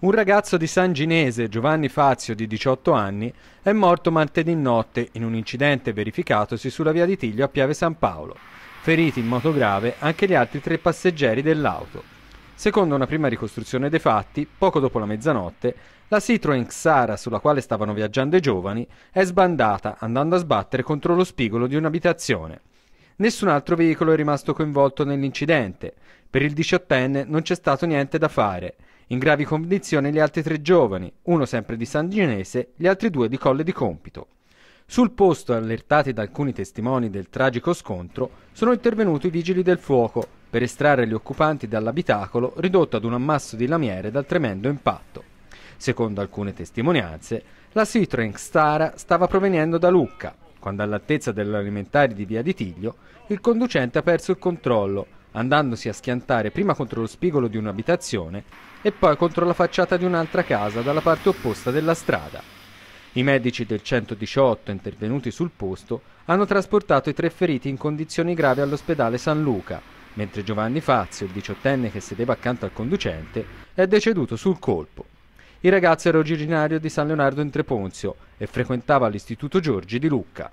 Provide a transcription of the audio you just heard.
Un ragazzo di San Ginese, Giovanni Fazio, di 18 anni, è morto martedì notte in un incidente verificatosi sulla via di Tiglio a Piave San Paolo. Feriti in moto grave anche gli altri tre passeggeri dell'auto. Secondo una prima ricostruzione dei fatti, poco dopo la mezzanotte, la Citroën Xara sulla quale stavano viaggiando i giovani è sbandata andando a sbattere contro lo spigolo di un'abitazione. Nessun altro veicolo è rimasto coinvolto nell'incidente. Per il diciottenne non c'è stato niente da fare in gravi condizioni gli altri tre giovani, uno sempre di Sanginese, gli altri due di Colle di Compito. Sul posto, allertati da alcuni testimoni del tragico scontro, sono intervenuti i vigili del fuoco per estrarre gli occupanti dall'abitacolo ridotto ad un ammasso di lamiere dal tremendo impatto. Secondo alcune testimonianze, la Citroën Stara stava provenendo da Lucca, quando all'altezza dell'alimentare di Via di Tiglio il conducente ha perso il controllo andandosi a schiantare prima contro lo spigolo di un'abitazione e poi contro la facciata di un'altra casa dalla parte opposta della strada. I medici del 118 intervenuti sul posto hanno trasportato i tre feriti in condizioni gravi all'ospedale San Luca, mentre Giovanni Fazio, il diciottenne che sedeva accanto al conducente, è deceduto sul colpo. Il ragazzo era originario di San Leonardo in Treponzio e frequentava l'Istituto Giorgi di Lucca.